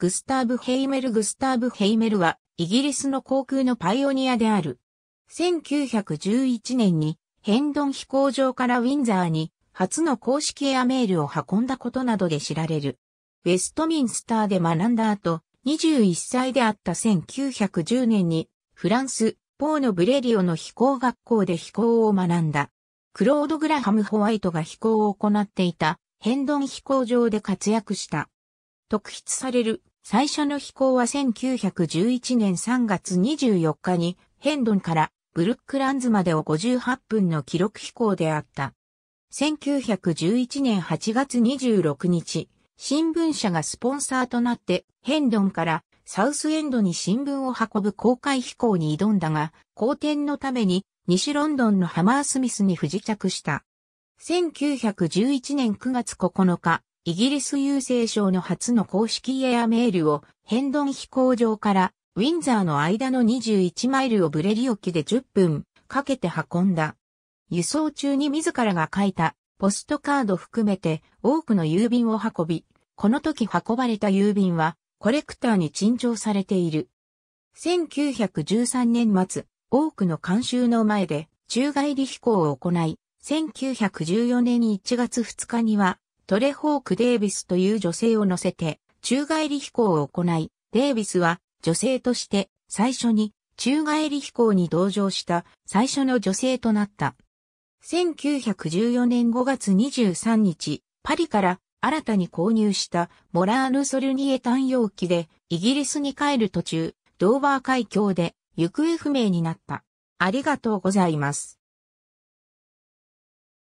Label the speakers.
Speaker 1: グスターブ・ヘイメル・グスターブ・ヘイメルは、イギリスの航空のパイオニアである。1911年に、ヘンドン飛行場からウィンザーに、初の公式エアメールを運んだことなどで知られる。ウェストミンスターで学んだ後、21歳であった1910年に、フランス、ポーノ・ブレリオの飛行学校で飛行を学んだ。クロード・グラハム・ホワイトが飛行を行っていた、ヘンドン飛行場で活躍した。特筆される最初の飛行は1911年3月24日にヘンドンからブルックランズまでを58分の記録飛行であった。1911年8月26日、新聞社がスポンサーとなってヘンドンからサウスエンドに新聞を運ぶ公開飛行に挑んだが、好転のために西ロンドンのハマースミスに不時着した。1911年9月9日、イギリス郵政省の初の公式エアメールをヘンドン飛行場からウィンザーの間の21マイルをブレリオ機で10分かけて運んだ。輸送中に自らが書いたポストカード含めて多くの郵便を運び、この時運ばれた郵便はコレクターに陳情されている。1913年末、多くの監修の前で宙返り飛行を行い、1914年1月2日にはトレホーク・デイビスという女性を乗せて、宙返り飛行を行い、デイビスは女性として最初に宙返り飛行に同乗した最初の女性となった。1914年5月23日、パリから新たに購入したモラーヌ・ソルニエ単容機でイギリスに帰る途中、ドーバー海峡で行方不明になった。ありがとうございます。